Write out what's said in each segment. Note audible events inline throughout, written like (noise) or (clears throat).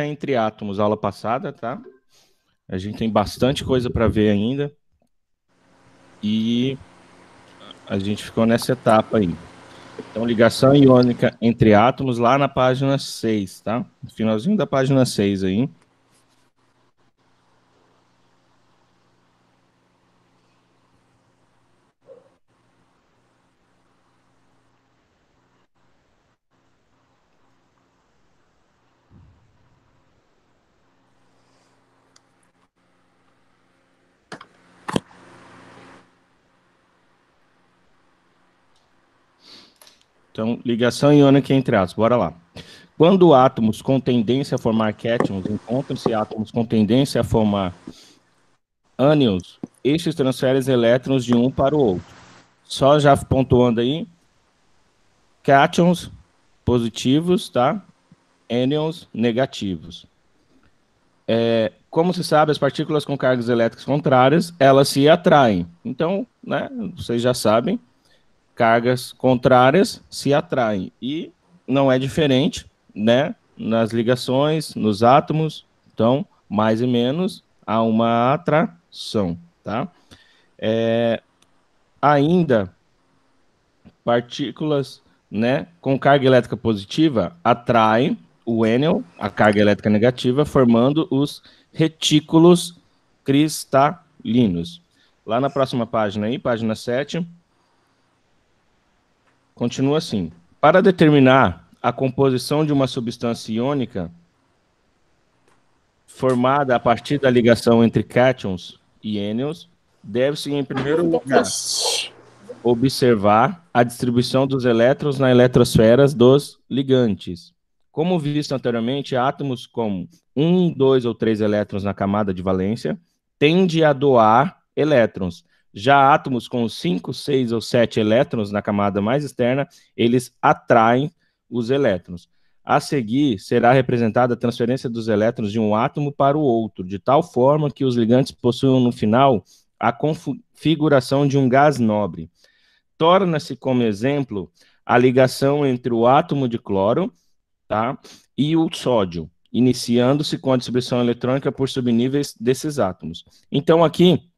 entre átomos, aula passada, tá? A gente tem bastante coisa para ver ainda. E a gente ficou nessa etapa aí. Então, ligação iônica entre átomos lá na página 6, tá? No finalzinho da página 6 aí. Então, ligação iônica entre átomos. Bora lá. Quando átomos com tendência a formar cátions encontram-se átomos com tendência a formar ânions, estes transferem elétrons de um para o outro. Só já pontuando aí, cátions positivos, tá? Ânions negativos. É, como se sabe, as partículas com cargas elétricas contrárias, elas se atraem. Então, né, vocês já sabem, cargas contrárias se atraem. E não é diferente, né? Nas ligações, nos átomos. Então, mais e menos, há uma atração, tá? É, ainda, partículas né, com carga elétrica positiva atraem o ênion, a carga elétrica negativa, formando os retículos cristalinos. Lá na próxima página aí, página 7, Continua assim. Para determinar a composição de uma substância iônica formada a partir da ligação entre cátions e ênions, deve-se, em primeiro lugar, observar a distribuição dos elétrons na eletrosfera dos ligantes. Como visto anteriormente, átomos com um, dois ou três elétrons na camada de valência tendem a doar elétrons, já átomos com 5, 6 ou 7 elétrons na camada mais externa, eles atraem os elétrons. A seguir, será representada a transferência dos elétrons de um átomo para o outro, de tal forma que os ligantes possuam no final a configuração de um gás nobre. Torna-se como exemplo a ligação entre o átomo de cloro tá, e o sódio, iniciando-se com a distribuição eletrônica por subníveis desses átomos. Então, aqui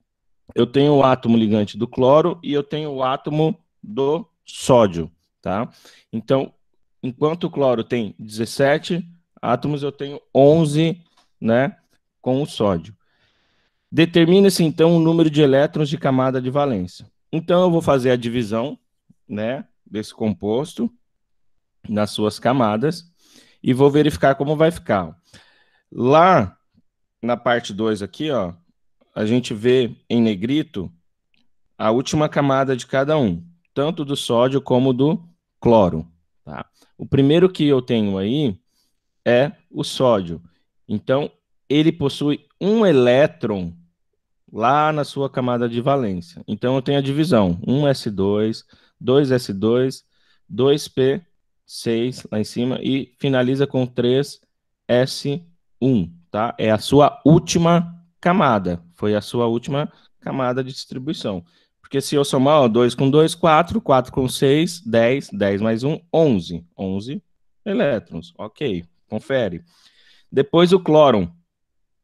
eu tenho o átomo ligante do cloro e eu tenho o átomo do sódio, tá? Então, enquanto o cloro tem 17 átomos, eu tenho 11, né, com o sódio. Determina-se então o número de elétrons de camada de valência. Então eu vou fazer a divisão, né, desse composto nas suas camadas e vou verificar como vai ficar. Lá na parte 2 aqui, ó, a gente vê em negrito a última camada de cada um, tanto do sódio como do cloro. Tá? O primeiro que eu tenho aí é o sódio. Então, ele possui um elétron lá na sua camada de valência. Então, eu tenho a divisão: 1s2, 2s2, 2p6 lá em cima e finaliza com 3s1. Tá? É a sua última camada. Foi a sua última camada de distribuição. Porque se eu somar 2 com 2, 4, 4 com 6, 10, 10 mais 1, 11. 11 elétrons. Ok, confere. Depois o clóron.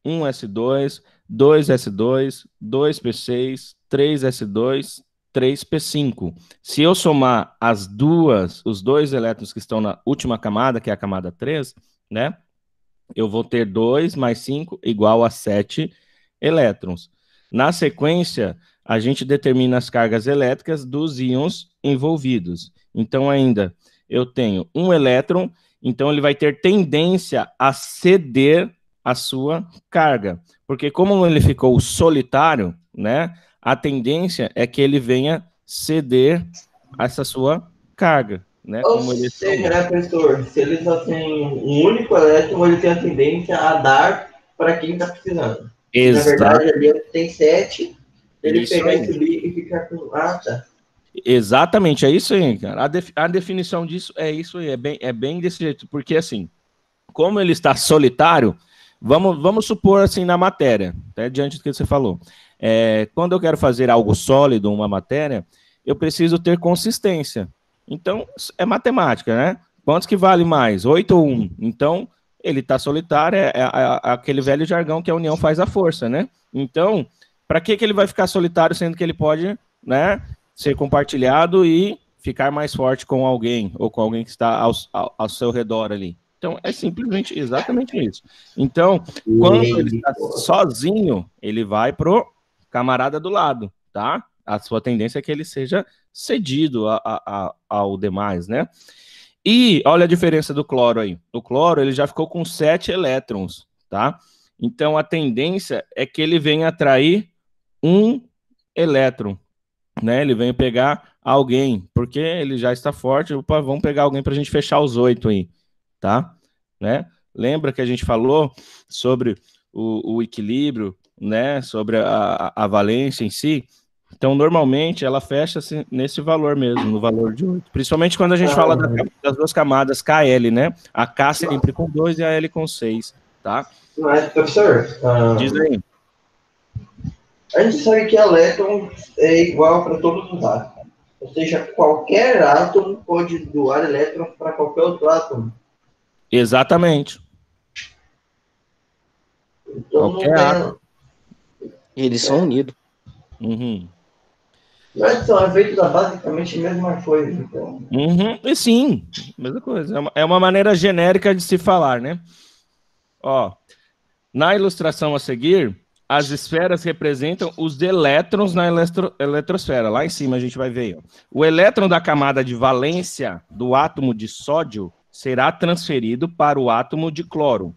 1s2, 2s2, 2p6, 3s2, 3p5. Se eu somar as duas, os dois elétrons que estão na última camada, que é a camada 3, né? Eu vou ter 2 mais 5 igual a 7 elétrons. Na sequência, a gente determina as cargas elétricas dos íons envolvidos. Então, ainda eu tenho um elétron, então ele vai ter tendência a ceder a sua carga, porque como ele ficou solitário, né? A tendência é que ele venha ceder essa sua carga, né? Ou como ele seja, né, professor, se ele só tem um único elétron, ele tem a tendência a dar para quem está precisando. Exato. Na verdade, ali tem sete, ele isso pegar aí. e subir e ficar com. Ah, tá. Exatamente, é isso aí, cara. A, def a definição disso é isso aí, é bem, é bem desse jeito, porque assim, como ele está solitário, vamos, vamos supor assim na matéria, até diante do que você falou. É, quando eu quero fazer algo sólido, uma matéria, eu preciso ter consistência. Então, é matemática, né? Quantos que vale mais? 8 ou 1? Então, ele está solitário, é, é, é, aquele velho jargão que a união faz a força, né? Então, para que, que ele vai ficar solitário, sendo que ele pode né, ser compartilhado e ficar mais forte com alguém, ou com alguém que está ao, ao, ao seu redor ali? Então, é simplesmente exatamente isso. Então, quando ele está sozinho, ele vai pro camarada do lado, tá? A sua tendência é que ele seja cedido a, a, a, ao demais, né? E olha a diferença do cloro aí. O cloro ele já ficou com 7 elétrons, tá? Então a tendência é que ele venha atrair um elétron, né? Ele venha pegar alguém, porque ele já está forte. Opa, vamos pegar alguém para a gente fechar os oito aí, tá? Né? Lembra que a gente falou sobre o, o equilíbrio, né? Sobre a, a valência em si. Então, normalmente, ela fecha-se nesse valor mesmo, no valor de 8. Principalmente quando a gente ah, fala da, das duas camadas KL, né? A K sempre com 2 e a L com 6, tá? Mas, professor... Um, ah, Diz aí. A gente sabe que elétron é igual para todos os átomos. Ou seja, qualquer átomo pode doar elétron para qualquer outro átomo. Exatamente. Então, qualquer átomo. Eles são unidos. Uhum. Tradição é feita basicamente a mesma coisa. Então. Uhum, e sim, mesma coisa. É uma, é uma maneira genérica de se falar, né? Ó, na ilustração a seguir, as esferas representam os elétrons na eletro, eletrosfera. Lá em cima a gente vai ver. Ó. O elétron da camada de valência do átomo de sódio será transferido para o átomo de cloro.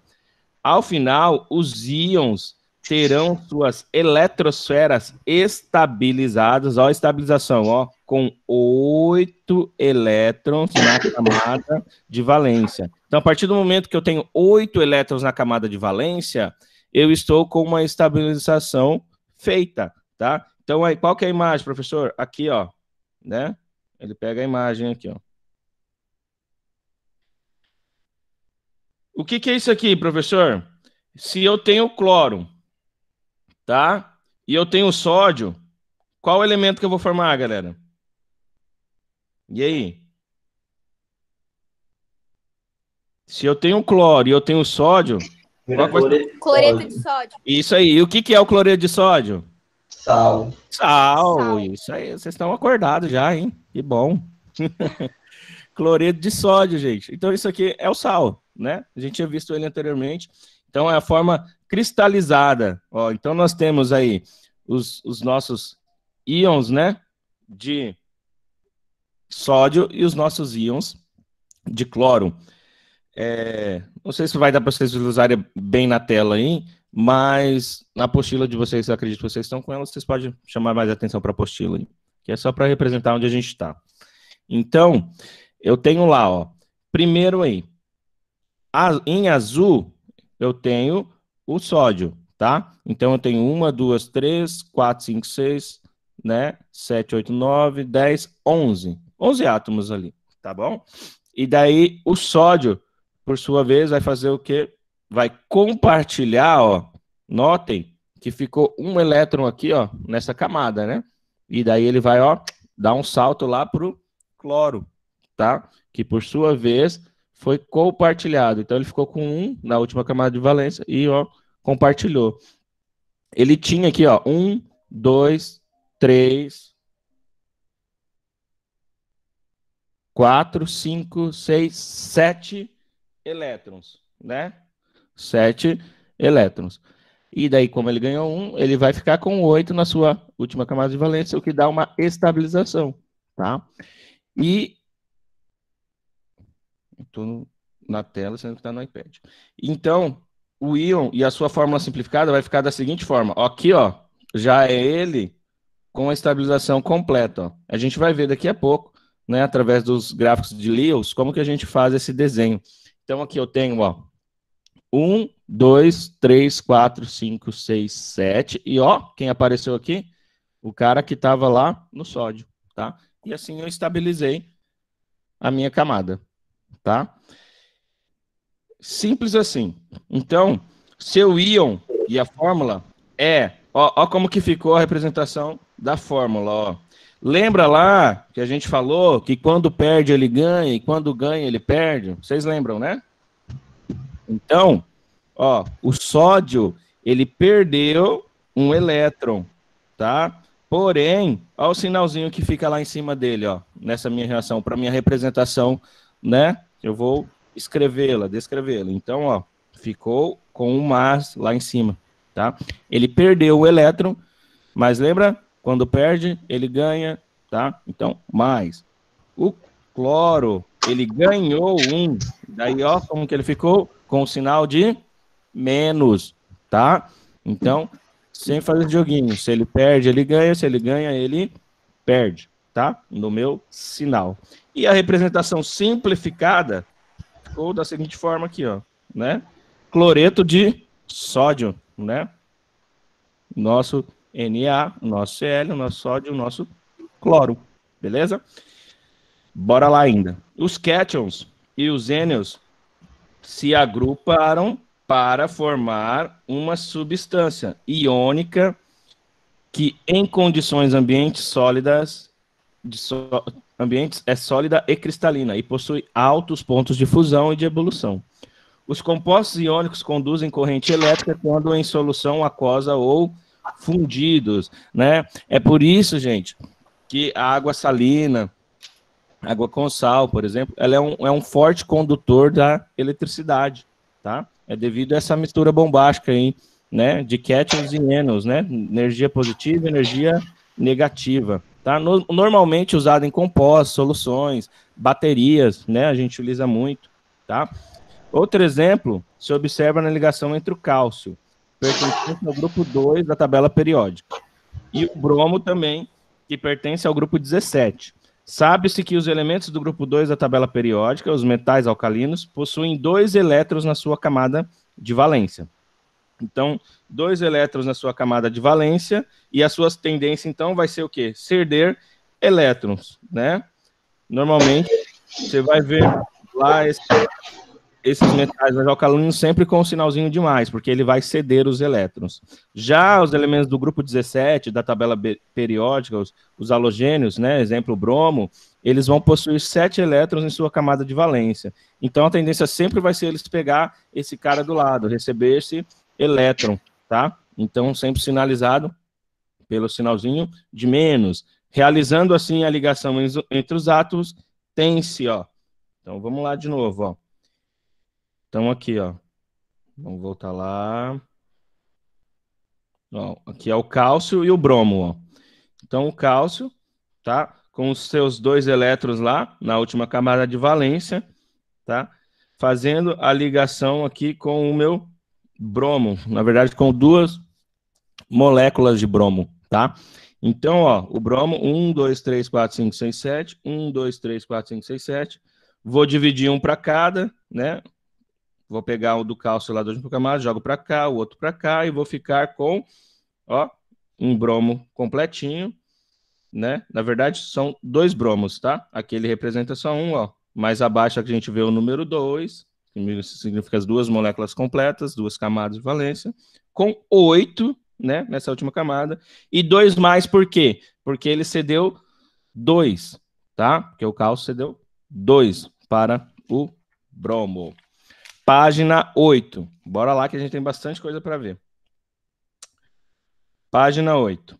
Ao final, os íons terão suas eletrosferas estabilizadas, ó, estabilização, ó, com oito elétrons na camada de valência. Então, a partir do momento que eu tenho oito elétrons na camada de valência, eu estou com uma estabilização feita, tá? Então, aí, qual que é a imagem, professor? Aqui, ó, né? Ele pega a imagem aqui, ó. O que, que é isso aqui, professor? Se eu tenho cloro, tá? E eu tenho sódio. Qual o elemento que eu vou formar, galera? E aí? Se eu tenho cloro e eu tenho sódio. Cloreto, coisa... de sódio. Isso aí. E o que, que é o cloreto de sódio? Sal. Sal. Sal. Isso aí. Vocês estão acordados já, hein? Que bom. (laughs) cloreto de sódio, gente. Então, isso aqui é o sal, né? A gente tinha visto ele anteriormente. Então, é a forma cristalizada. Ó, então nós temos aí os, os nossos íons, né, de sódio e os nossos íons de cloro. É, não sei se vai dar para vocês usarem bem na tela aí, mas na apostila de vocês, eu acredito que vocês estão com ela, vocês podem chamar mais atenção para a apostila aí, que é só para representar onde a gente está. Então, eu tenho lá, ó, primeiro aí, a, em azul, eu tenho o sódio, tá? Então eu tenho uma, duas, três, quatro, cinco, seis, né? Sete, oito, nove, dez, onze. Onze átomos ali, tá bom? E daí o sódio, por sua vez, vai fazer o quê? Vai compartilhar, ó. Notem que ficou um elétron aqui, ó, nessa camada, né? E daí ele vai, ó, dar um salto lá pro cloro, tá? Que por sua vez foi compartilhado. Então ele ficou com um na última camada de valência e ó, compartilhou. Ele tinha aqui ó, um, dois, três, quatro, cinco, seis, sete elétrons, né? Sete elétrons. E daí, como ele ganhou um, ele vai ficar com oito na sua última camada de valência, o que dá uma estabilização, tá? E Estou na tela, sendo que está no iPad. Então, o íon e a sua fórmula simplificada vai ficar da seguinte forma. Aqui, ó, já é ele com a estabilização completa. Ó. A gente vai ver daqui a pouco, né, através dos gráficos de Lewis, como que a gente faz esse desenho. Então, aqui eu tenho, ó, 1, 2, 3, 4, 5, 6, 7. E, ó, quem apareceu aqui? O cara que estava lá no sódio, tá? E assim eu estabilizei a minha camada tá? Simples assim. Então, seu íon e a fórmula é, ó, ó como que ficou a representação da fórmula, ó. Lembra lá que a gente falou que quando perde ele ganha e quando ganha ele perde? Vocês lembram, né? Então, ó, o sódio, ele perdeu um elétron, tá? Porém, ao o sinalzinho que fica lá em cima dele, ó, nessa minha reação, para minha representação né? Eu vou escrevê-la, descrevê-la. Então, ó, ficou com um mas lá em cima, tá? Ele perdeu o elétron, mas lembra? Quando perde, ele ganha, tá? Então, mais. O cloro, ele ganhou um. Daí, ó, como que ele ficou? Com o sinal de menos, tá? Então, sem fazer joguinho. Se ele perde, ele ganha. Se ele ganha, ele perde, tá? No meu sinal. E a representação simplificada ficou da seguinte forma aqui, ó, né? Cloreto de sódio, né? Nosso Na, nosso Cl, nosso sódio, nosso cloro, beleza? Bora lá ainda. Os cátions e os ênions se agruparam para formar uma substância iônica que, em condições ambientes sólidas, de so ambientes é sólida e cristalina e possui altos pontos de fusão e de ebulição. Os compostos iônicos conduzem corrente elétrica quando em solução aquosa ou fundidos, né? É por isso, gente, que a água salina, água com sal, por exemplo, ela é um, é um forte condutor da eletricidade, tá? É devido a essa mistura bombástica aí, né? De cátions e ênons, né? Energia positiva e energia negativa tá? No, normalmente usado em compostos, soluções, baterias, né? A gente utiliza muito, tá? Outro exemplo se observa na ligação entre o cálcio, pertencente ao grupo 2 da tabela periódica, e o bromo também, que pertence ao grupo 17. Sabe-se que os elementos do grupo 2 da tabela periódica, os metais alcalinos, possuem dois elétrons na sua camada de valência. Então, dois elétrons na sua camada de valência e a sua tendência, então, vai ser o quê? Ceder elétrons, né? Normalmente, você vai ver lá esse, esses metais mais alcalinos sempre com um sinalzinho de mais, porque ele vai ceder os elétrons. Já os elementos do grupo 17, da tabela periódica, os, os halogênios, né? Exemplo, bromo, eles vão possuir sete elétrons em sua camada de valência. Então a tendência sempre vai ser eles pegar esse cara do lado, receber se elétron, tá? Então, sempre sinalizado pelo sinalzinho de menos. Realizando, assim, a ligação entre os átomos, tem-se, ó. Então, vamos lá de novo, ó. Então, aqui, ó. Vamos voltar lá. Ó, aqui é o cálcio e o bromo, ó. Então, o cálcio, tá? Com os seus dois elétrons lá, na última camada de valência, tá? Fazendo a ligação aqui com o meu bromo, na verdade, com duas moléculas de bromo, tá? Então, ó, o bromo, 1, 2, 3, 4, 5, 6, 7, 1, 2, 3, 4, 5, 6, 7. Vou dividir um para cada, né? Vou pegar o do cálcio lá do camada, jogo para cá, o outro para cá e vou ficar com, ó, um bromo completinho, né? Na verdade, são dois bromos, tá? Aquele representa só um, ó. Mais abaixo a gente vê o número 2, que significa as duas moléculas completas, duas camadas de valência, com oito, né, nessa última camada, e dois mais por quê? Porque ele cedeu dois, tá? Porque o cálcio cedeu dois para o bromo. Página 8. Bora lá que a gente tem bastante coisa para ver. Página 8.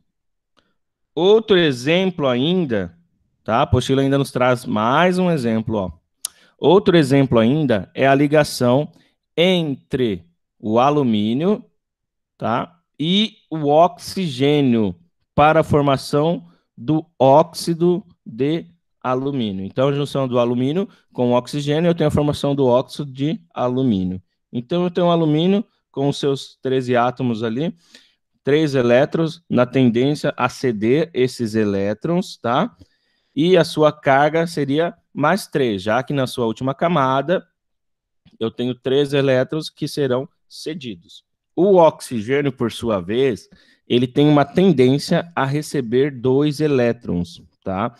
Outro exemplo ainda, tá? A apostila ainda nos traz mais um exemplo, ó. Outro exemplo ainda é a ligação entre o alumínio tá, e o oxigênio para a formação do óxido de alumínio. Então, a junção do alumínio com o oxigênio, eu tenho a formação do óxido de alumínio. Então, eu tenho o alumínio com os seus 13 átomos ali, três elétrons, na tendência a ceder esses elétrons, tá? E a sua carga seria mais 3, já que na sua última camada eu tenho três elétrons que serão cedidos. O oxigênio, por sua vez, ele tem uma tendência a receber dois elétrons, tá?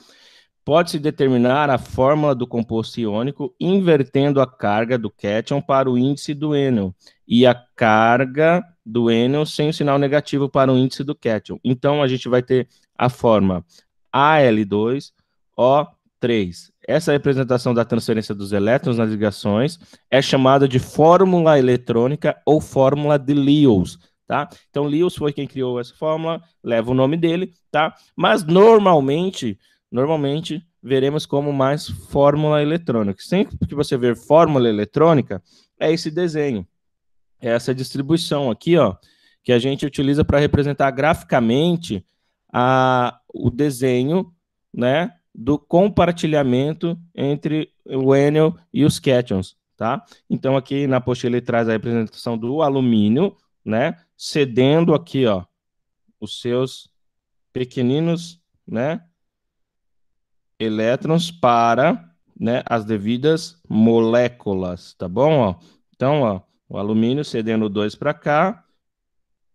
Pode-se determinar a fórmula do composto iônico invertendo a carga do cátion para o índice do ênion e a carga do ênion sem o sinal negativo para o índice do cátion. Então, a gente vai ter a forma al 3. Essa representação da transferência dos elétrons nas ligações é chamada de fórmula eletrônica ou fórmula de Lewis, tá? Então Lewis foi quem criou essa fórmula, leva o nome dele, tá? Mas normalmente, normalmente veremos como mais fórmula eletrônica. Sempre que você ver fórmula eletrônica, é esse desenho. É essa distribuição aqui, ó, que a gente utiliza para representar graficamente a, o desenho, né, do compartilhamento entre o enel e os cations, tá? Então aqui na apostila ele traz a representação do alumínio, né, cedendo aqui, ó, os seus pequeninos, né, elétrons para, né, as devidas moléculas, tá bom, ó? Então, ó, o alumínio cedendo dois para cá,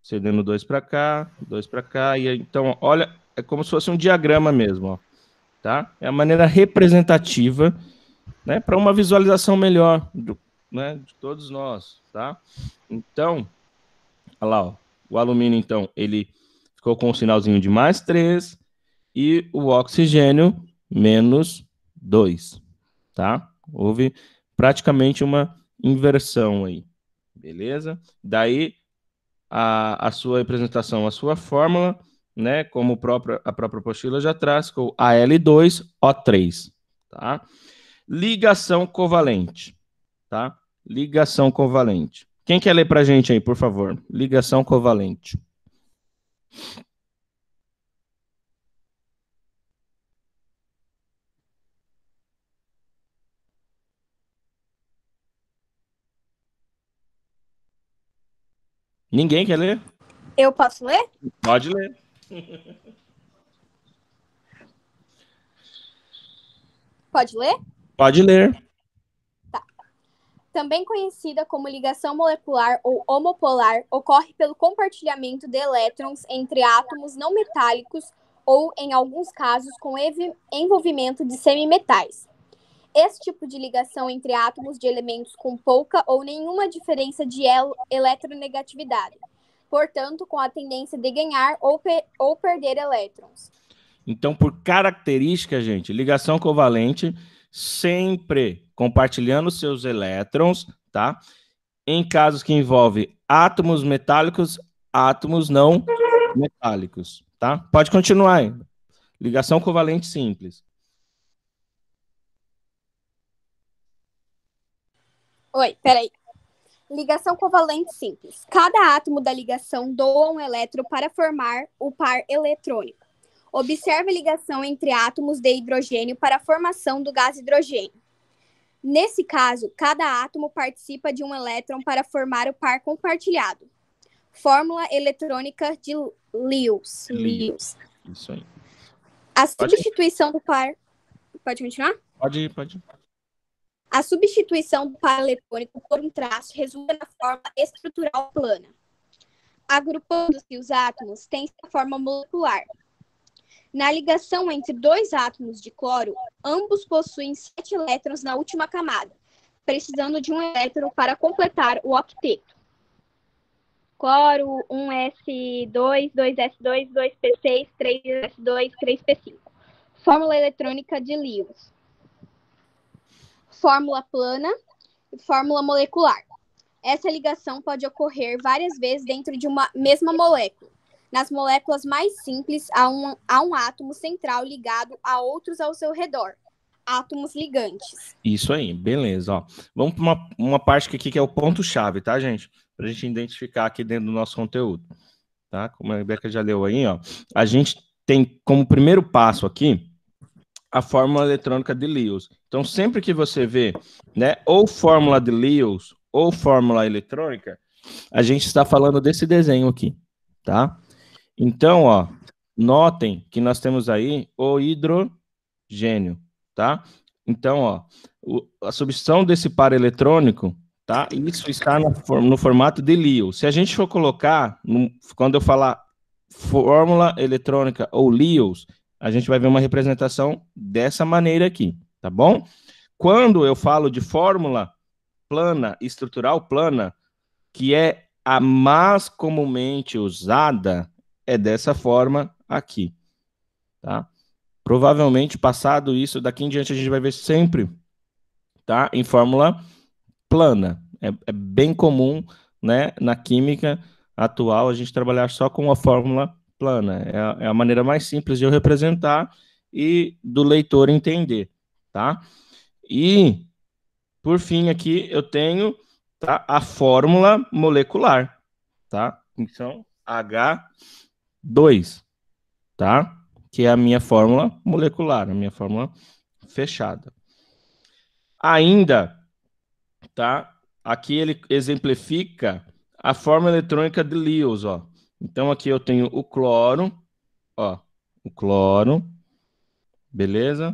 cedendo dois para cá, dois para cá e então, olha, é como se fosse um diagrama mesmo, ó tá? É a maneira representativa, né, para uma visualização melhor do, né, de todos nós, tá? Então, olha lá, ó, o alumínio então, ele ficou com o um sinalzinho de mais 3 e o oxigênio menos 2, tá? Houve praticamente uma inversão aí, beleza? Daí a, a sua representação, a sua fórmula né, como a própria apostila já traz, com AL2O3, tá? Ligação covalente, tá? Ligação covalente. Quem quer ler para gente aí, por favor? Ligação covalente. Ninguém quer ler? Eu posso ler? Pode ler. (laughs) Pode ler? Pode ler. Tá. Também conhecida como ligação molecular ou homopolar, ocorre pelo compartilhamento de elétrons entre átomos não metálicos ou, em alguns casos, com envolvimento de semimetais. Esse tipo de ligação entre átomos de elementos com pouca ou nenhuma diferença de eletronegatividade portanto, com a tendência de ganhar ou, pe ou perder elétrons. Então, por característica, gente, ligação covalente sempre compartilhando seus elétrons, tá? Em casos que envolve átomos metálicos, átomos não metálicos, tá? Pode continuar aí. Ligação covalente simples. Oi, peraí. Ligação covalente simples. Cada átomo da ligação doa um elétron para formar o par eletrônico. Observe a ligação entre átomos de hidrogênio para a formação do gás hidrogênio. Nesse caso, cada átomo participa de um elétron para formar o par compartilhado. Fórmula eletrônica de Lewis. Lewis. Isso aí. A substituição do par. Pode continuar? Pode, pode. A substituição do paletônico por um traço resulta na forma estrutural plana. Agrupando-se os átomos, tem-se a forma molecular. Na ligação entre dois átomos de cloro, ambos possuem sete elétrons na última camada, precisando de um elétron para completar o octeto. Cloro 1S2, 2S2, 2P6, 3S2, 3P5. Fórmula eletrônica de Lewis fórmula plana e fórmula molecular. Essa ligação pode ocorrer várias vezes dentro de uma mesma molécula. Nas moléculas mais simples, há um, há um átomo central ligado a outros ao seu redor, átomos ligantes. Isso aí, beleza. Ó. Vamos para uma, uma parte aqui que é o ponto-chave, tá, gente? Para a gente identificar aqui dentro do nosso conteúdo. Tá? Como a Rebeca já leu aí, ó, a gente tem como primeiro passo aqui a fórmula eletrônica de Lewis. Então, sempre que você vê, né, ou fórmula de Lewis ou fórmula eletrônica, a gente está falando desse desenho aqui, tá? Então, ó, notem que nós temos aí o hidrogênio, tá? Então, ó, o, a substituição desse par eletrônico, tá? Isso está no, no formato de Lewis. Se a gente for colocar, no, quando eu falar fórmula eletrônica ou Lewis, a gente vai ver uma representação dessa maneira aqui, tá bom? Quando eu falo de fórmula plana, estrutural plana, que é a mais comumente usada, é dessa forma aqui, tá? Provavelmente, passado isso, daqui em diante a gente vai ver sempre, tá? Em fórmula plana. É, é bem comum, né? Na química atual, a gente trabalhar só com a fórmula plana. É a, é a maneira mais simples de eu representar e do leitor entender, tá? E, por fim, aqui eu tenho tá, a fórmula molecular, tá? Então, H2, tá? Que é a minha fórmula molecular, a minha fórmula fechada. Ainda, tá? Aqui ele exemplifica a forma eletrônica de Lewis, ó. Então aqui eu tenho o cloro, ó, o cloro, beleza?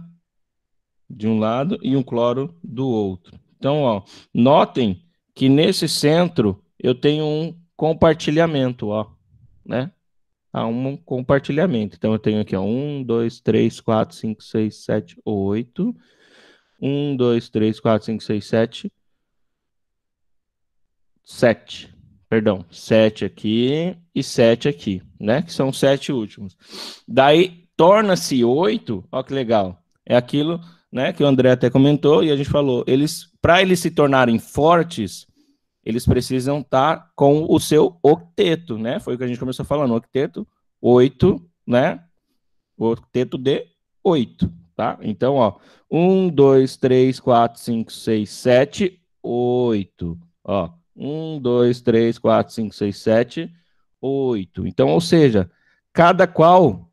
De um lado e um cloro do outro. Então, ó, notem que nesse centro eu tenho um compartilhamento, ó, né? Há um compartilhamento. Então, eu tenho aqui, ó, 1, 2, 3, 4, 5, 6, 7, 8. 1, 2, 3, 4, 5, 6, 7. 7 perdão, sete aqui e sete aqui, né? Que são os sete últimos. Daí torna-se oito, ó que legal. É aquilo, né, que o André até comentou e a gente falou, eles para eles se tornarem fortes, eles precisam estar tá com o seu octeto, né? Foi o que a gente começou falando, octeto oito, né? O octeto de oito, tá? Então, ó, um, dois, três, quatro, cinco, seis, sete, oito, ó. 1, 2, 3, 4, 5, 6, 7, 8. Então, ou seja, cada qual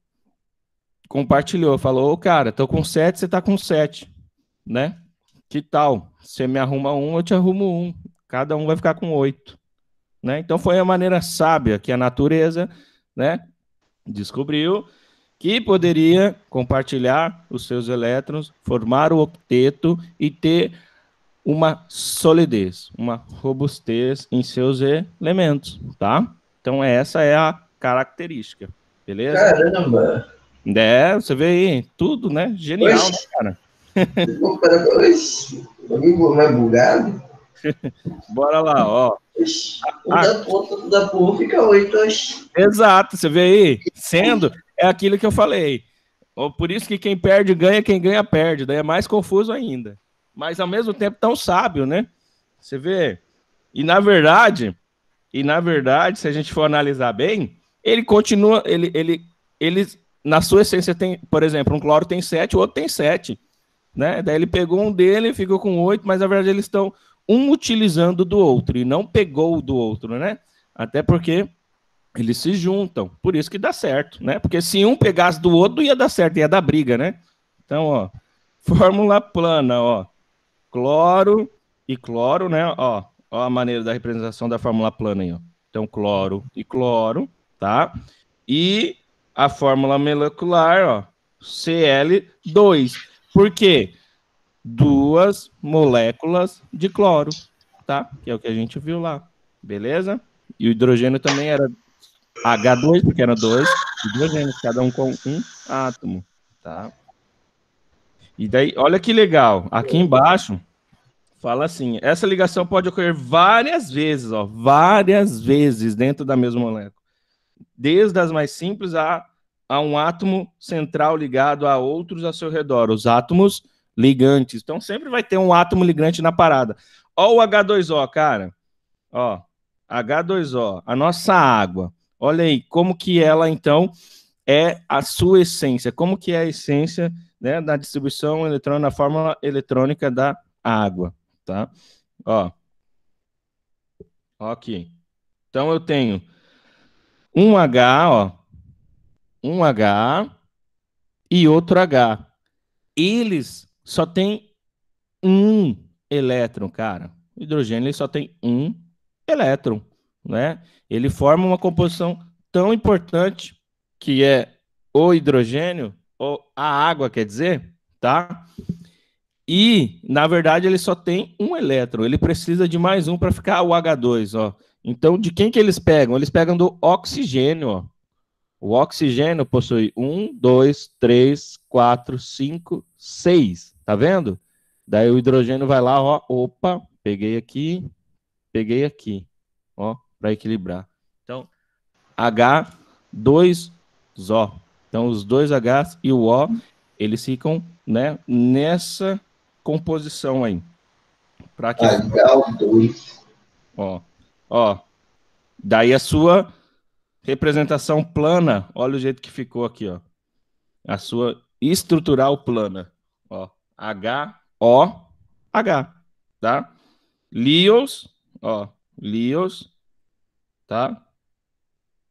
compartilhou, falou, oh, cara, tô com 7, você tá com 7, né? Que tal? Você me arruma um, eu te arrumo um. Cada um vai ficar com 8. Né? Então foi a maneira sábia que a natureza né, descobriu que poderia compartilhar os seus elétrons, formar o octeto e ter uma solidez, uma robustez em seus elementos, tá? Então essa é a característica, beleza? Caramba! É, você vê aí, tudo, né? Genial, Oxi. né, cara? Oxi, amigo, não é bugado? (laughs) Bora lá, ó. um ah, da ponta, da porra, fica oito. Exato, você vê aí, sendo, é aquilo que eu falei. Por isso que quem perde ganha, quem ganha perde. Daí é mais confuso ainda mas ao mesmo tempo tão sábio, né? Você vê. E na verdade, e na verdade, se a gente for analisar bem, ele continua, ele, ele, ele na sua essência tem, por exemplo, um cloro tem sete, o outro tem sete, né? Daí ele pegou um dele, e ficou com oito, mas na verdade eles estão um utilizando do outro e não pegou do outro, né? Até porque eles se juntam, por isso que dá certo, né? Porque se um pegasse do outro, ia dar certo, ia dar briga, né? Então, ó, (laughs) fórmula plana, ó cloro e cloro, né? Ó, ó a maneira da representação da fórmula plana aí, ó. Então, cloro e cloro, tá? E a fórmula molecular, ó, Cl2. Por quê? Duas moléculas de cloro, tá? Que é o que a gente viu lá, beleza? E o hidrogênio também era H2, porque era dois hidrogênios, cada um com um átomo, tá? E daí, olha que legal, aqui é. embaixo fala assim: essa ligação pode ocorrer várias vezes, ó, várias vezes dentro da mesma molécula, desde as mais simples a, a um átomo central ligado a outros a seu redor, os átomos ligantes. Então sempre vai ter um átomo ligante na parada. Ó o H2O, cara. Ó, H2O, a nossa água. Olha aí como que ela então é a sua essência, como que é a essência né, da distribuição eletrônica, na fórmula eletrônica da água, tá? Ó, ó aqui. Então eu tenho um H, ó, um H e outro H. Eles só têm um elétron, cara. O hidrogênio ele só tem um elétron, né? Ele forma uma composição tão importante que é o hidrogênio a água, quer dizer, tá? E, na verdade, ele só tem um elétron. Ele precisa de mais um para ficar o H2, ó. Então, de quem que eles pegam? Eles pegam do oxigênio, ó. O oxigênio possui um, dois, três, quatro, cinco, seis. Tá vendo? Daí o hidrogênio vai lá, ó. Opa, peguei aqui, peguei aqui, ó, para equilibrar. Então, H2O. Então, os dois H e o O, eles ficam né, nessa composição aí. Para que. H2. É ó, ó. Daí a sua representação plana. Olha o jeito que ficou aqui, ó. A sua estrutural plana. Ó, H, O, H, tá? Lios, ó, Lios, tá?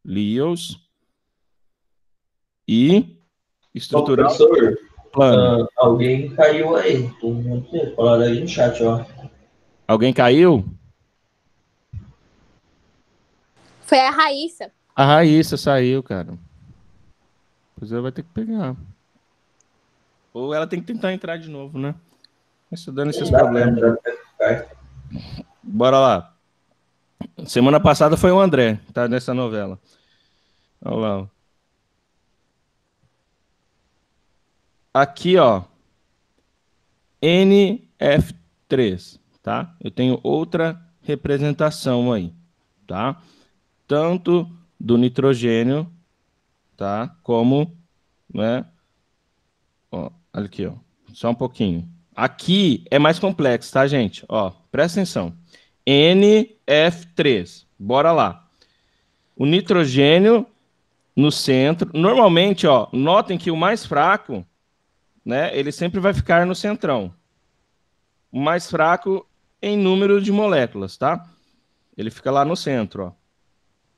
Lios, e estrutural. Uh, ah, alguém caiu aí. Falaram aí no chat, ó. Alguém caiu? Foi a Raíssa. A Raíssa saiu, cara. Pois ela vai ter que pegar. Ou ela tem que tentar entrar de novo, né? Estudando esses Não problemas. Bora lá. Semana passada foi o André, tá nessa novela. Olha lá. aqui, ó, NF3, tá? Eu tenho outra representação aí, tá? Tanto do nitrogênio, tá? Como, né? Ó, olha aqui, ó. Só um pouquinho. Aqui é mais complexo, tá, gente? Ó, presta atenção. NF3. Bora lá. O nitrogênio no centro. Normalmente, ó, notem que o mais fraco né, ele sempre vai ficar no centrão. Mais fraco em número de moléculas, tá? Ele fica lá no centro, ó.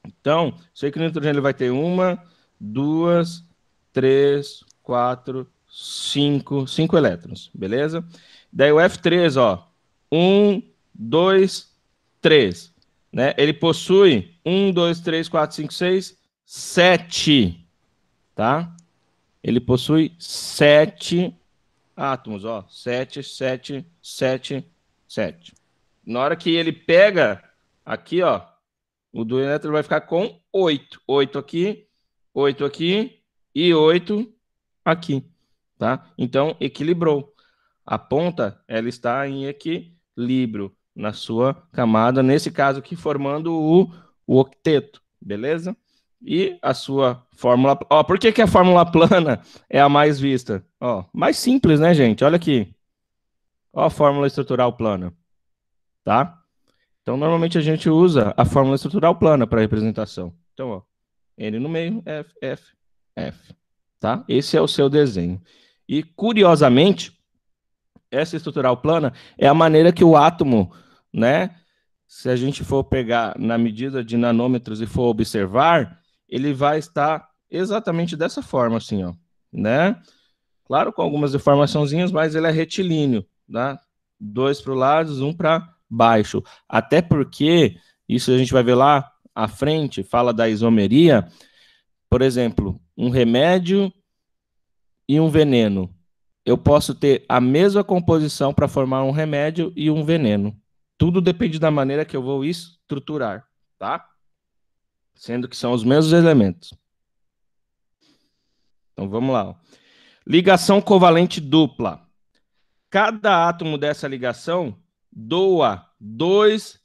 Então, sei que o nitrogênio vai ter uma, duas, três, quatro, cinco, cinco elétrons, beleza? Daí o F3, ó, um, dois, três, né? Ele possui um, dois, três, quatro, cinco, seis, sete, tá? Ele possui sete átomos, ó, sete, sete, sete, sete. Na hora que ele pega aqui, ó, o do elétron vai ficar com oito, oito aqui, oito aqui e oito aqui, tá? Então equilibrou. A ponta ela está em equilíbrio na sua camada, nesse caso aqui formando o, o octeto, beleza? e a sua fórmula. Ó, por que, que a fórmula plana é a mais vista? Ó, mais simples, né, gente? Olha aqui. Ó, a fórmula estrutural plana. Tá? Então, normalmente a gente usa a fórmula estrutural plana para representação. Então, ó, N no meio, F, F, F. Tá? Esse é o seu desenho. E, curiosamente, essa estrutural plana é a maneira que o átomo, né? Se a gente for pegar na medida de nanômetros e for observar, ele vai estar exatamente dessa forma, assim, ó, né? Claro, com algumas deformaçãozinhas, mas ele é retilíneo, tá? Dois para os lados, um para baixo. Até porque, isso a gente vai ver lá à frente, fala da isomeria, por exemplo, um remédio e um veneno. Eu posso ter a mesma composição para formar um remédio e um veneno. Tudo depende da maneira que eu vou estruturar, tá? sendo que são os mesmos elementos. Então vamos lá. Ligação covalente dupla. Cada átomo dessa ligação doa dois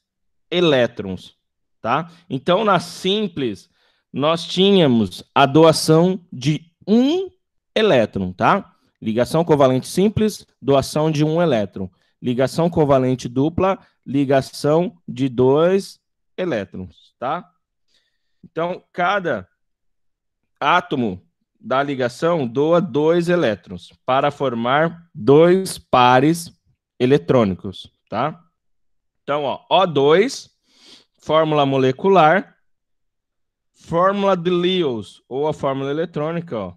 elétrons, tá? Então na simples nós tínhamos a doação de um elétron, tá? Ligação covalente simples, doação de um elétron. Ligação covalente dupla, ligação de dois elétrons, tá? Então, cada átomo da ligação doa dois elétrons para formar dois pares eletrônicos, tá? Então, ó, O2, fórmula molecular, fórmula de Lewis ou a fórmula eletrônica, ó,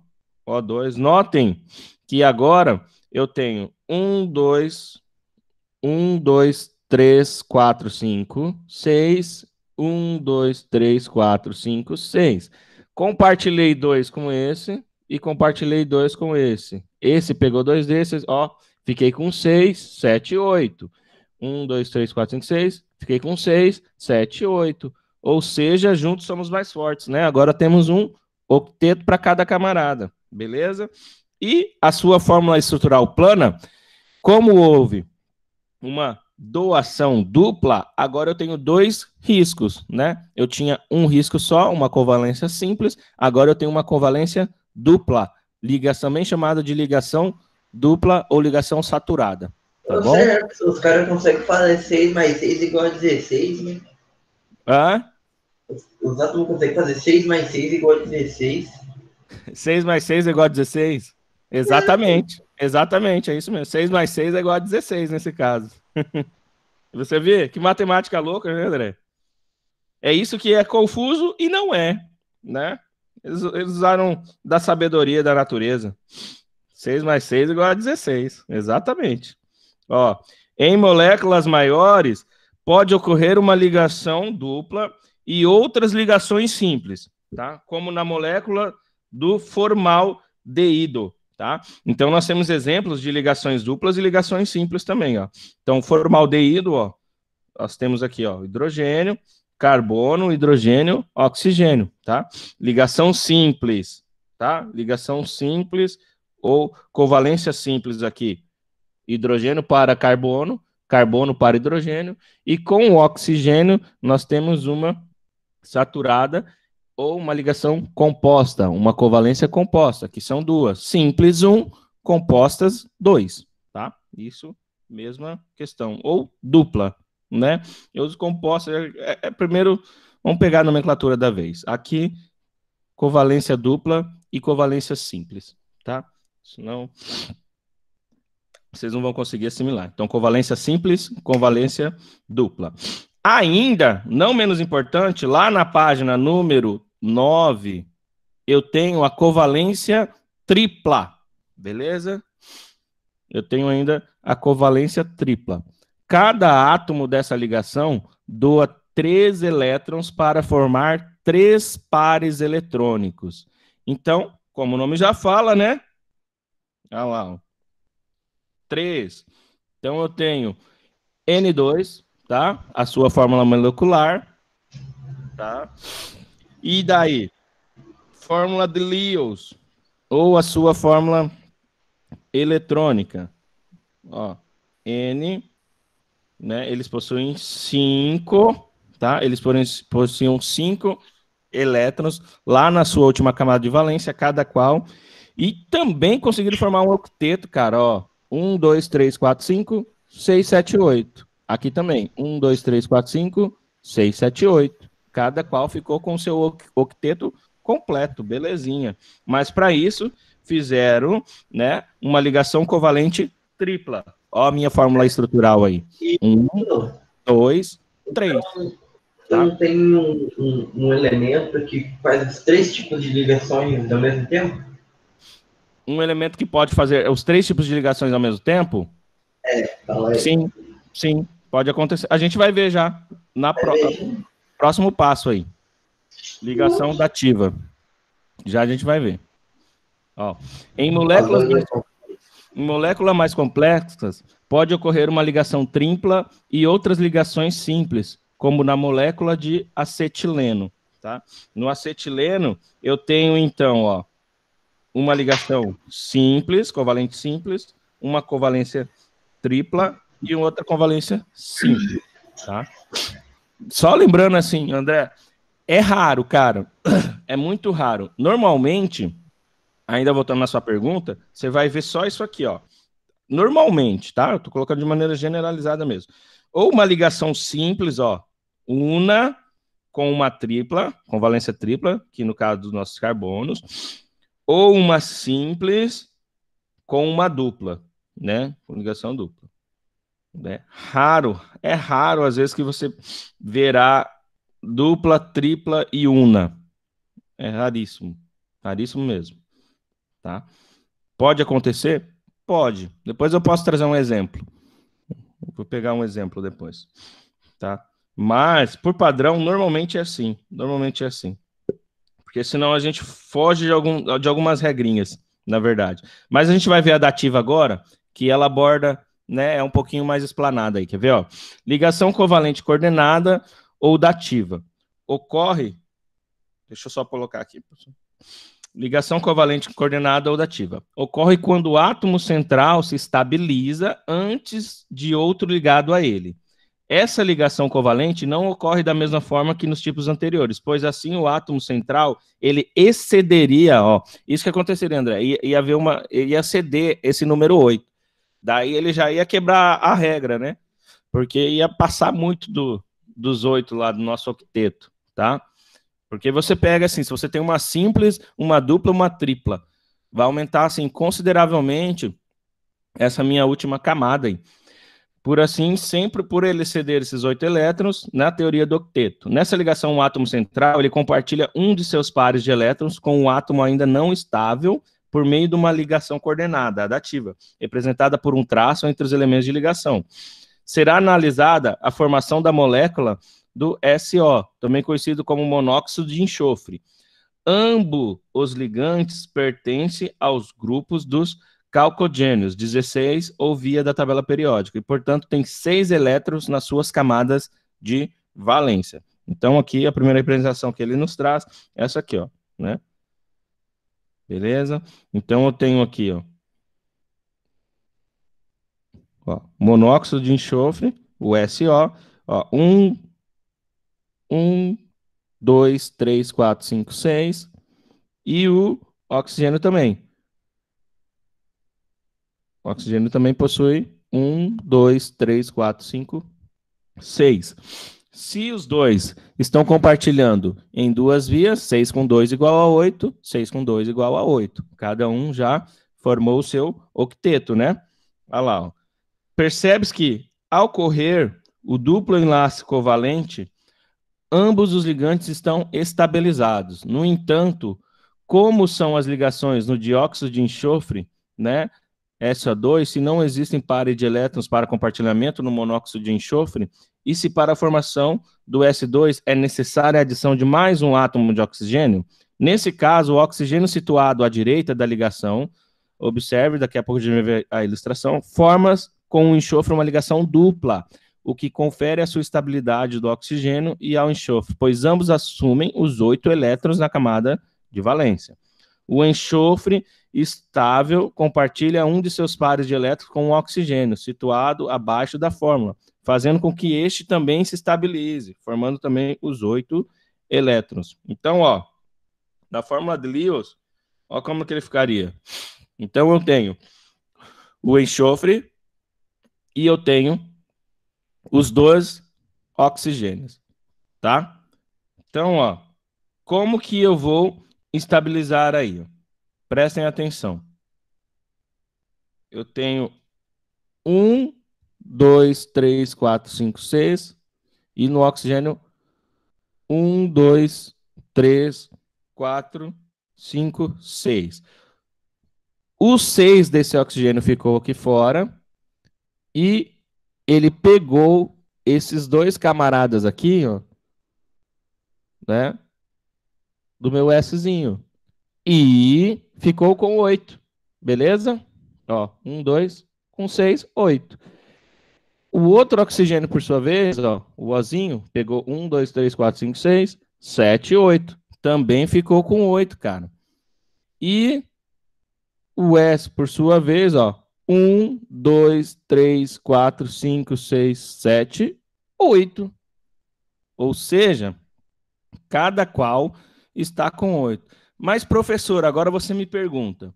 O2. Notem que agora eu tenho 1, 2, 1, 2, 3, 4, 5, 6 um, dois, três, quatro, cinco, seis. Compartilhei dois com esse e compartilhei dois com esse. Esse pegou dois desses, ó. Fiquei com seis, sete, oito. Um, dois, três, quatro, cinco, seis. Fiquei com seis, sete, oito. Ou seja, juntos somos mais fortes, né? Agora temos um octeto para cada camarada, beleza? E a sua fórmula estrutural plana, como houve uma doação dupla, agora eu tenho dois riscos, né? Eu tinha um risco só, uma covalência simples, agora eu tenho uma covalência dupla, ligação também chamada de ligação dupla ou ligação saturada. Tá, tá bom? Certo, os caras conseguem fazer 6 mais 6 igual a 16, né? Hã? Os, os átomos conseguem fazer 6 mais 6 igual a 16. 6 (laughs) mais 6 é igual a 16? Exatamente, é. exatamente, é isso mesmo. 6 mais 6 é igual a 16 nesse caso. (laughs) Você vê que matemática louca, né, André? É isso que é confuso e não é, né? Eles, eles usaram da sabedoria da natureza. 6 mais 6 é igual a 16, exatamente. Ó, em moléculas maiores, pode ocorrer uma ligação dupla e outras ligações simples, tá? Como na molécula do formal Tá? Então, nós temos exemplos de ligações duplas e ligações simples também. Ó. Então, formaldeído, ó, nós temos aqui ó, hidrogênio, carbono, hidrogênio, oxigênio. Tá? Ligação simples. Tá? Ligação simples ou covalência simples aqui. Hidrogênio para carbono, carbono para hidrogênio. E com o oxigênio, nós temos uma saturada ou uma ligação composta, uma covalência composta, que são duas, simples um, compostas dois, tá? Isso, mesma questão, ou dupla, né? Eu uso composta, é, é, é, primeiro, vamos pegar a nomenclatura da vez. Aqui, covalência dupla e covalência simples, tá? Senão, vocês não vão conseguir assimilar. Então, covalência simples, covalência dupla. Ainda, não menos importante, lá na página número 9, eu tenho a covalência tripla, beleza? Eu tenho ainda a covalência tripla. Cada átomo dessa ligação doa 3 elétrons para formar três pares eletrônicos. Então, como o nome já fala, né? Olha lá. três. 3. Então eu tenho N2, tá? A sua fórmula molecular, tá? E daí? Fórmula de Lewis ou a sua fórmula eletrônica. Ó, N, né? Eles possuem 5, tá? Eles possuem 5 elétrons lá na sua última camada de valência, cada qual. E também conseguiram formar um octeto, cara, ó. 1, 2, 3, 4, 5, 6, 7, 8. Aqui também. 1, 2, 3, 4, 5, 6, 7, 8. Cada qual ficou com seu octeto completo, belezinha. Mas para isso fizeram, né, uma ligação covalente tripla. Ó a minha fórmula estrutural aí. Um, dois, três. Então, tá? tem um, um, um elemento que faz os três tipos de ligações ao mesmo tempo? Um elemento que pode fazer os três tipos de ligações ao mesmo tempo? É, fala aí. Sim, sim, pode acontecer. A gente vai ver já na próxima Próximo passo aí. Ligação dativa. Já a gente vai ver. Ó, em moléculas mais, em molécula mais complexas, pode ocorrer uma ligação tripla e outras ligações simples, como na molécula de acetileno. Tá? No acetileno, eu tenho então ó, uma ligação simples, covalente simples, uma covalência tripla e outra covalência simples. Tá? só lembrando assim, André, é raro, cara. (clears throat) É muito raro. Normalmente, ainda voltando na sua pergunta, você vai ver só isso aqui, ó. Normalmente, tá? Eu tô colocando de maneira generalizada mesmo. Ou uma ligação simples, ó, una com uma tripla, com valência tripla, que no caso dos nossos carbonos, ou uma simples com uma dupla, né? Com ligação dupla. Né? Raro, é raro às vezes que você verá dupla, tripla e una. É raríssimo, raríssimo mesmo. Tá? Pode acontecer? Pode. Depois eu posso trazer um exemplo. Vou pegar um exemplo depois. Tá? Mas, por padrão, normalmente é assim. Normalmente é assim. Porque senão a gente foge de, algum, de algumas regrinhas, na verdade. Mas a gente vai ver a dativa agora, que ela aborda né, é um pouquinho mais explanada aí, quer ver? Ó? Ligação covalente coordenada ou dativa. Ocorre, deixa eu só colocar aqui, Ligação covalente coordenada ou dativa. Ocorre quando o átomo central se estabiliza antes de outro ligado a ele. Essa ligação covalente não ocorre da mesma forma que nos tipos anteriores, pois assim o átomo central ele excederia, ó, isso que aconteceria, André, ia, ia haver uma, ia ceder esse número 8. Daí ele já ia quebrar a regra, né? Porque ia passar muito do, dos oito lá do nosso octeto, tá? Porque você pega assim, se você tem uma simples, uma dupla, uma tripla, vai aumentar assim consideravelmente essa minha última camada aí. Por assim, sempre por ele ceder esses oito elétrons na teoria do octeto. Nessa ligação, o átomo central ele compartilha um de seus pares de elétrons com um átomo ainda não estável, por meio de uma ligação coordenada, adativa, representada por um traço entre os elementos de ligação. Será analisada a formação da molécula do SO, também conhecido como monóxido de enxofre. Ambos os ligantes pertencem aos grupos dos calcogênios, 16 ou via da tabela periódica, e portanto tem seis elétrons nas suas camadas de valência. Então aqui a primeira representação que ele nos traz é essa aqui, ó, né? Beleza? Então eu tenho aqui, ó, ó monóxido de enxofre, o SO, ó, 1, 1, 2, 3, 4, 5, 6, e o oxigênio também. O oxigênio também possui 1, 2, 3, 4, 5, 6. Se os dois estão compartilhando em duas vias, 6 com 2 igual a 8, 6 com 2 igual a 8. Cada um já formou o seu octeto, né? Olha lá. Percebes que, ao correr o duplo enlace covalente, ambos os ligantes estão estabilizados. No entanto, como são as ligações no dióxido de enxofre, né? SO2 se não existem pares de elétrons para compartilhamento no monóxido de enxofre e se para a formação do S2 é necessária a adição de mais um átomo de oxigênio. Nesse caso, o oxigênio situado à direita da ligação, observe, daqui a pouco a gente vai ver a ilustração, formas com o enxofre uma ligação dupla, o que confere a sua estabilidade do oxigênio e ao enxofre, pois ambos assumem os oito elétrons na camada de valência. O enxofre estável compartilha um de seus pares de elétrons com o oxigênio, situado abaixo da fórmula, fazendo com que este também se estabilize, formando também os oito elétrons. Então, ó, na fórmula de Lewis, ó como que ele ficaria. Então, eu tenho o enxofre e eu tenho os dois oxigênios, tá? Então, ó, como que eu vou estabilizar aí? Prestem atenção. Eu tenho um, dois, três, quatro, cinco, seis. E no oxigênio, um, dois, três, quatro, cinco, seis. O seis desse oxigênio ficou aqui fora. E ele pegou esses dois camaradas aqui, ó. Né? Do meu Szinho. E ficou com 8. Beleza? Ó, 1, 2, com 6, 8. O outro oxigênio, por sua vez, ó, o Ozinho, pegou 1, 2, 3, 4, 5, 6, 7, 8. Também ficou com 8, cara. E o S, por sua vez, ó, 1, 2, 3, 4, 5, 6, 7, 8. Ou seja, cada qual está com 8. Mas, professor, agora você me pergunta: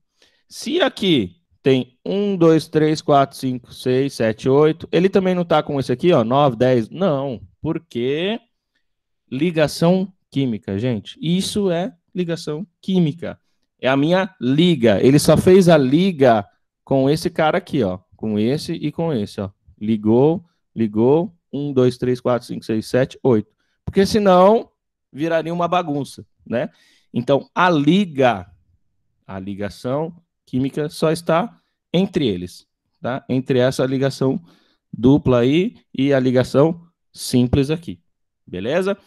se aqui tem 1, 2, 3, 4, 5, 6, 7, 8, ele também não está com esse aqui, ó, 9, 10? Não, porque ligação química, gente. Isso é ligação química. É a minha liga. Ele só fez a liga com esse cara aqui, ó. Com esse e com esse, ó. Ligou, ligou. 1, 2, 3, 4, 5, 6, 7, 8. Porque senão viraria uma bagunça, né? Então, a liga, a ligação química só está entre eles, tá? Entre essa ligação dupla aí e a ligação simples aqui. Beleza?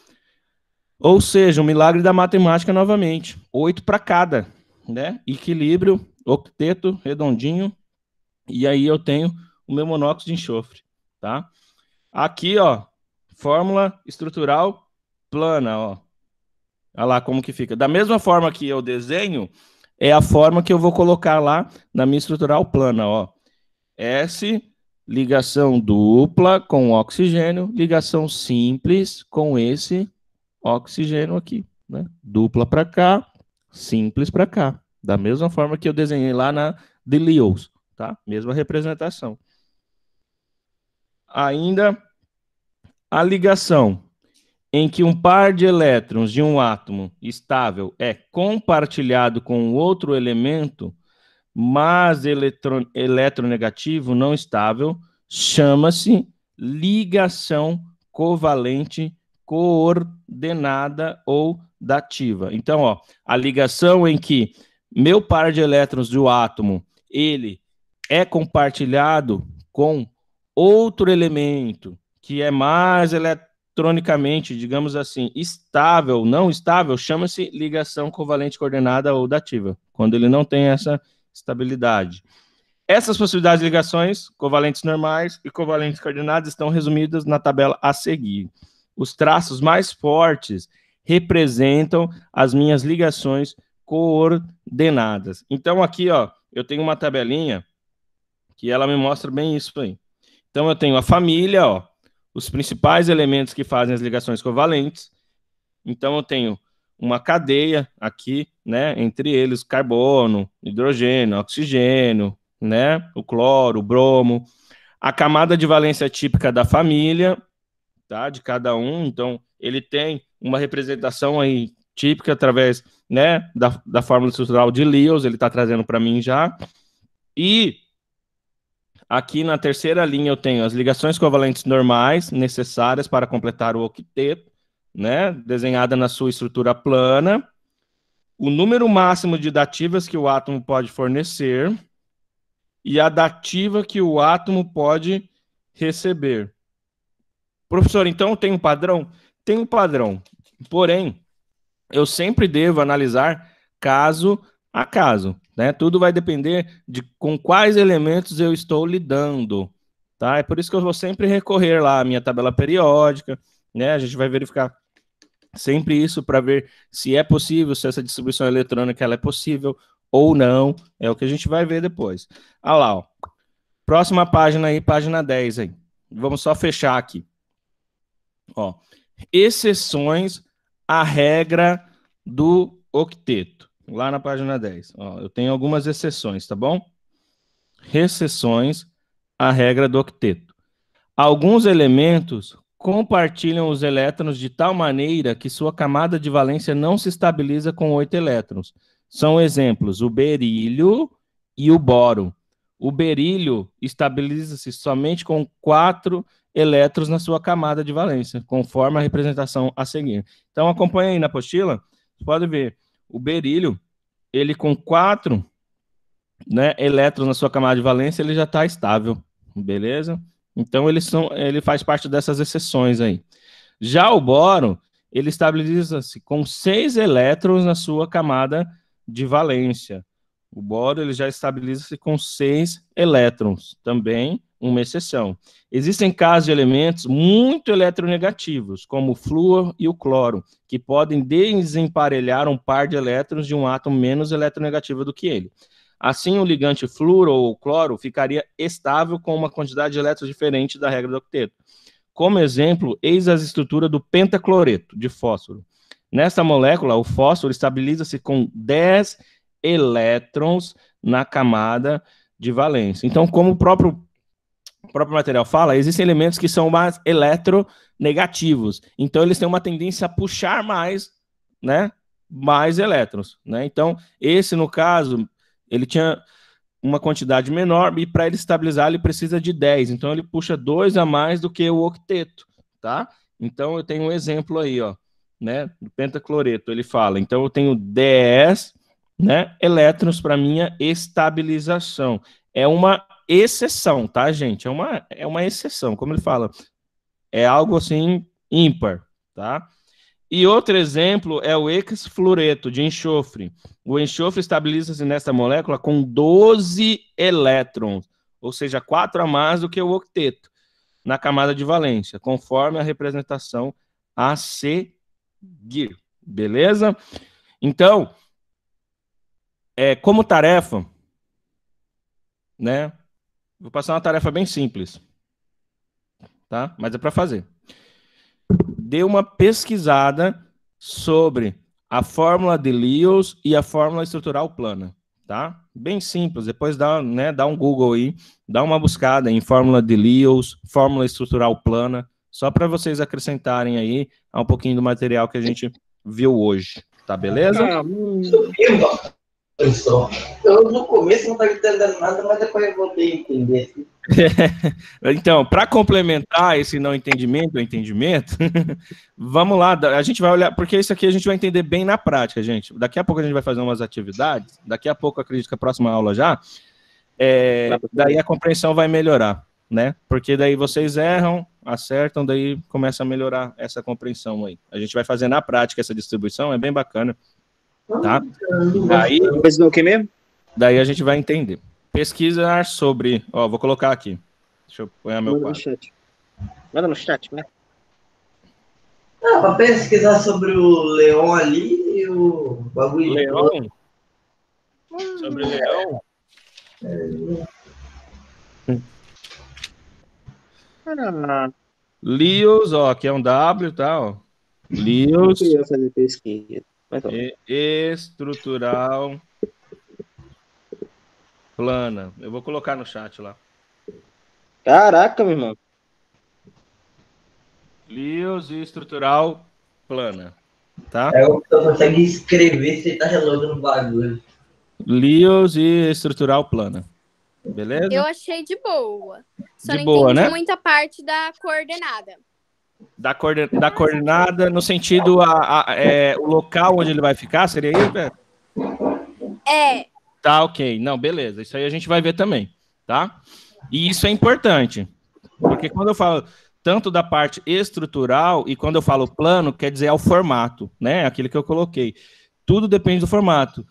Ou seja, o um milagre da matemática novamente. Oito para cada, né? Equilíbrio, octeto, redondinho. E aí eu tenho o meu monóxido de enxofre, tá? Aqui, ó, fórmula estrutural plana, ó. Olha lá como que fica. Da mesma forma que eu desenho, é a forma que eu vou colocar lá na minha estrutural plana, ó. S, ligação dupla com oxigênio, ligação simples com esse oxigênio aqui, né? Dupla para cá, simples para cá. Da mesma forma que eu desenhei lá na de Lewis, tá? Mesma representação. Ainda a ligação em que um par de elétrons de um átomo estável é compartilhado com outro elemento, mas eletronegativo não estável, chama-se ligação covalente coordenada ou dativa. Então, ó, a ligação em que meu par de elétrons do átomo, ele é compartilhado com outro elemento que é mais eletro eletronicamente, digamos assim, estável, não estável, chama-se ligação covalente coordenada ou dativa, quando ele não tem essa estabilidade. Essas possibilidades de ligações, covalentes normais e covalentes coordenadas, estão resumidas na tabela a seguir. Os traços mais fortes representam as minhas ligações coordenadas. Então, aqui, ó, eu tenho uma tabelinha que ela me mostra bem isso aí. Então, eu tenho a família, ó, os principais elementos que fazem as ligações covalentes. Então, eu tenho uma cadeia aqui, né, entre eles carbono, hidrogênio, oxigênio, né, o cloro, o bromo, a camada de valência típica da família, tá, de cada um. Então, ele tem uma representação aí típica através, né, da, da fórmula estrutural de Lewis, ele está trazendo para mim já. E Aqui na terceira linha eu tenho as ligações covalentes normais necessárias para completar o octeto, né, desenhada na sua estrutura plana, o número máximo de dativas que o átomo pode fornecer e a dativa que o átomo pode receber. Professor, então tem um padrão? Tem um padrão. Porém, eu sempre devo analisar caso a caso. Né? Tudo vai depender de com quais elementos eu estou lidando. Tá? É por isso que eu vou sempre recorrer lá à minha tabela periódica. Né? A gente vai verificar sempre isso para ver se é possível, se essa distribuição eletrônica ela é possível ou não. É o que a gente vai ver depois. Ah lá, ó. Próxima página aí, página 10 aí. Vamos só fechar aqui. Ó, exceções à regra do octeto lá na página 10. Ó, eu tenho algumas exceções, tá bom? Recessões à regra do octeto. Alguns elementos compartilham os elétrons de tal maneira que sua camada de valência não se estabiliza com oito elétrons. São exemplos o berílio e o boro. O berílio estabiliza-se somente com quatro elétrons na sua camada de valência, conforme a representação a seguir. Então acompanha aí na apostila, pode ver o berílio, ele com quatro né, elétrons na sua camada de valência, ele já está estável, beleza? Então são, ele faz parte dessas exceções aí. Já o boro, ele estabiliza-se com seis elétrons na sua camada de valência. O boro ele já estabiliza-se com seis elétrons também, uma exceção. Existem casos de elementos muito eletronegativos, como o flúor e o cloro, que podem desemparelhar um par de elétrons de um átomo menos eletronegativo do que ele. Assim, o ligante flúor ou cloro ficaria estável com uma quantidade de elétrons diferente da regra do octeto. Como exemplo, eis a estrutura do pentacloreto de fósforo. Nesta molécula, o fósforo estabiliza-se com 10 elétrons na camada de valência. Então, como o próprio o próprio material fala, existem elementos que são mais eletronegativos. Então, eles têm uma tendência a puxar mais, né? Mais elétrons, né? Então, esse, no caso, ele tinha uma quantidade menor e para ele estabilizar ele precisa de 10. Então, ele puxa dois a mais do que o octeto, tá? Então, eu tenho um exemplo aí, ó, né? Do pentacloreto, ele fala. Então, eu tenho 10 né, elétrons para minha estabilização. É uma exceção, tá, gente? É uma, é uma exceção, como ele fala. É algo assim ímpar, tá? E outro exemplo é o exfluoreto de enxofre. O enxofre estabiliza-se nesta molécula com 12 elétrons, ou seja, 4 a mais do que o octeto, na camada de valência, conforme a representação a seguir. Beleza? Então, é, como tarefa, né? Vou passar uma tarefa bem simples, tá? Mas é para fazer. Dê uma pesquisada sobre a fórmula de Lewis e a fórmula estrutural plana, tá? Bem simples. Depois dá, né, dá um Google aí, dá uma buscada em fórmula de Lewis, fórmula estrutural plana, só para vocês acrescentarem aí um pouquinho do material que a gente viu hoje, tá beleza? Ah, hum. Eu no começo não estava entendendo nada, mas depois eu voltei a entender. (laughs) então, para complementar esse não entendimento o entendimento, (laughs) vamos lá, a gente vai olhar, porque isso aqui a gente vai entender bem na prática, gente. Daqui a pouco a gente vai fazer umas atividades, daqui a pouco, acredito que a próxima aula já, é, daí a compreensão vai melhorar, né? Porque daí vocês erram, acertam, daí começa a melhorar essa compreensão aí. A gente vai fazer na prática essa distribuição, é bem bacana. Tá? Daí, pesquisar o que mesmo? Daí a gente vai entender. Pesquisar sobre. Ó, vou colocar aqui. Deixa eu pôr meu Manda No chat. Manda no chat, né? Ah, pra pesquisar sobre o leão ali e o bagulho. Leão? Hum. Sobre o leão? É. Ah. Lios, ó, aqui é um W, tá? Ó. Lios. Eu queria fazer pesquisa estrutural plana. Eu vou colocar no chat lá. Caraca, meu irmão. Lios estrutural plana. Tá? É o que consegue escrever se ele tá resolvendo no bagulho. Lios e estrutural plana. Beleza? Eu achei de boa. Só de não boa, entendi né? muita parte da coordenada. Da, coorden da coordenada no sentido a, a é, o local onde ele vai ficar, seria aí, Beto? É. Tá, ok. Não, beleza. Isso aí a gente vai ver também, tá? E isso é importante, porque quando eu falo tanto da parte estrutural e quando eu falo plano, quer dizer ao é formato, né? É aquilo que eu coloquei. Tudo depende do formato.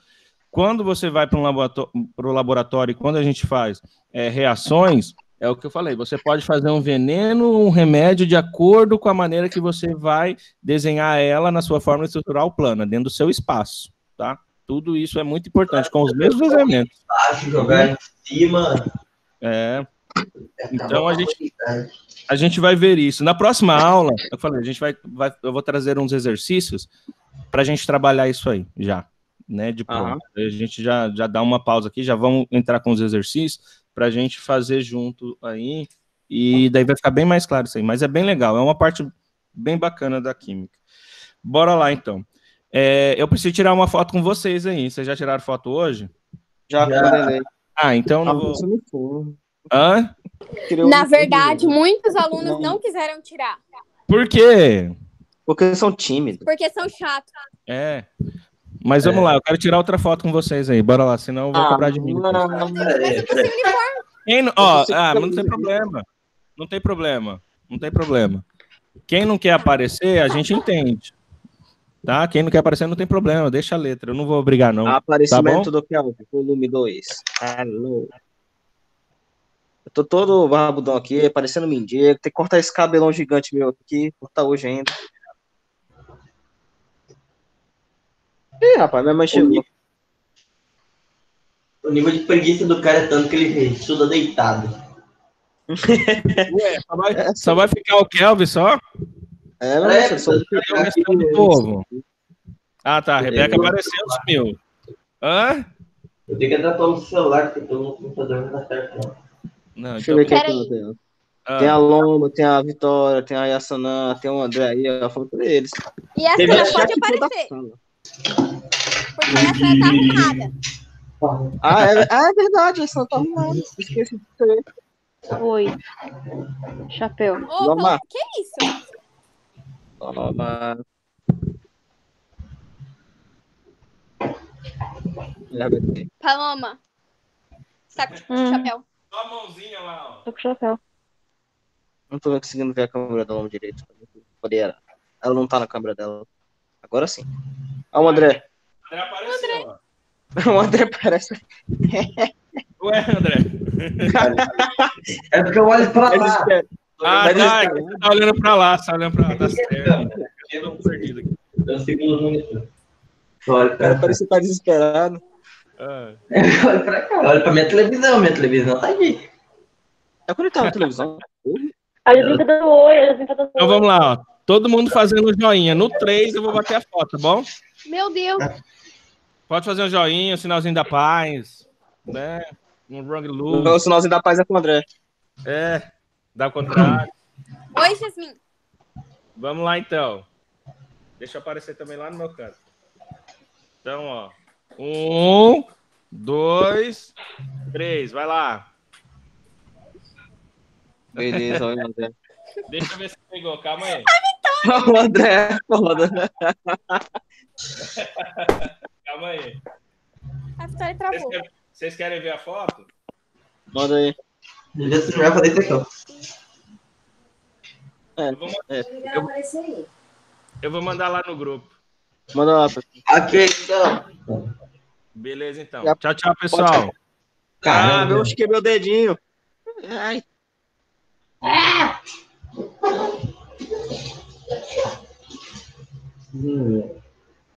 Quando você vai para um laboratório, pro laboratório e quando a gente faz é, reações, é o que eu falei. Você pode fazer um veneno, um remédio de acordo com a maneira que você vai desenhar ela na sua forma estrutural plana, dentro do seu espaço, tá? Tudo isso é muito importante, com os mesmos é elementos. Baixo, jogar em cima. É. é tá então a gente, é a gente vai ver isso. Na próxima aula, eu falei, a gente vai, vai eu vou trazer uns exercícios para a gente trabalhar isso aí já. Né, de pronto. Uhum. A gente já, já dá uma pausa aqui, já vamos entrar com os exercícios para a gente fazer junto aí. E daí vai ficar bem mais claro isso aí. Mas é bem legal, é uma parte bem bacana da química. Bora lá então. É, eu preciso tirar uma foto com vocês aí. Vocês já tiraram foto hoje? Já, já. Ah, então não vou. Hã? Na verdade, muitos alunos não quiseram tirar. Por quê? Porque são tímidos. Porque são chatos. É. Mas vamos é. lá, eu quero tirar outra foto com vocês aí. Bora lá, senão eu vou ah, cobrar de mim. Não, não, não, Quem não, ó, ah, não tem problema. Não tem problema. Não tem problema. Quem não quer aparecer, a gente entende. Tá? Quem não quer aparecer, não tem problema. Deixa a letra. Eu não vou brigar, não. Tá Aparecimento tá do Kelvin, volume 2. Alô. Eu tô todo barbudão aqui, parecendo mendigo. Tem que cortar esse cabelão gigante meu aqui. Cortar hoje ainda. É, rapaz, minha é mãe chegou. O nível de preguiça do cara é tanto que ele estuda deitado. (laughs) Ué, só vai, é, só vai ficar o Kelvin só? É, não, é, só o resto do povo. Ah, tá. A Rebeca apareceu, sumiu. Hã? Eu tenho que entrar pelo celular, porque todo mundo não dando certo, não. não Deixa então eu ver quem é tem. Ah. Tem a Loma, tem a Vitória, tem a Yassanã, tem o André aí, eu falo pra eles. E essa pode aparecer. Porque ela tá arrumada. Ah, é, ah, é verdade, eles não tá arrumada. Esqueci de ter. Oi. Chapéu. Opa, que é isso? Loma. Paloma. Saco tá com o tipo hum. chapéu. Só Tô com o chapéu. Não tô conseguindo ver a câmera da mão direito. Ela não tá na câmera dela. Agora sim. Olha o André. André apareceu, André. Ó. (laughs) O André parece. (laughs) Ué, André. é porque eu olho pra lá. Ah, tá, é tá olhando pra lá, tá olhando pra lá, tá certo. Eu tô perdido aqui. Eu segundo monitor. Olha, cara, parece que tá desesperado. Ah. (laughs) olha pra cá, olha pra minha televisão, minha televisão tá aqui. É quando tá na televisão. A gente tá dando oi, a gente tá dando oi. Então vamos lá, ó. Todo mundo fazendo joinha. No 3 eu vou bater a foto, tá bom? Meu Deus! Pode fazer um joinha, um sinalzinho da paz, né? Um wrong look. O sinalzinho da paz é com o André. É, dá o contrário. Oi, Jasmin. Vamos lá, então. Deixa eu aparecer também lá no meu canto. Então, ó. Um, dois, três. Vai lá. Beleza, olha, André. Deixa eu ver se pegou. Calma aí. Ai, o André é foda. Calma aí. A Vitória travou. Vocês querem, vocês querem ver a foto? Manda aí. Eu já já falei isso É, eu, vou mandar, é. eu, eu vou mandar lá no grupo. Manda lá, Aqui, então. Beleza, então. Tchau, tchau, pessoal. Caramba, ah, meu, acho que é meu dedinho. Ai. Ah! 嗯。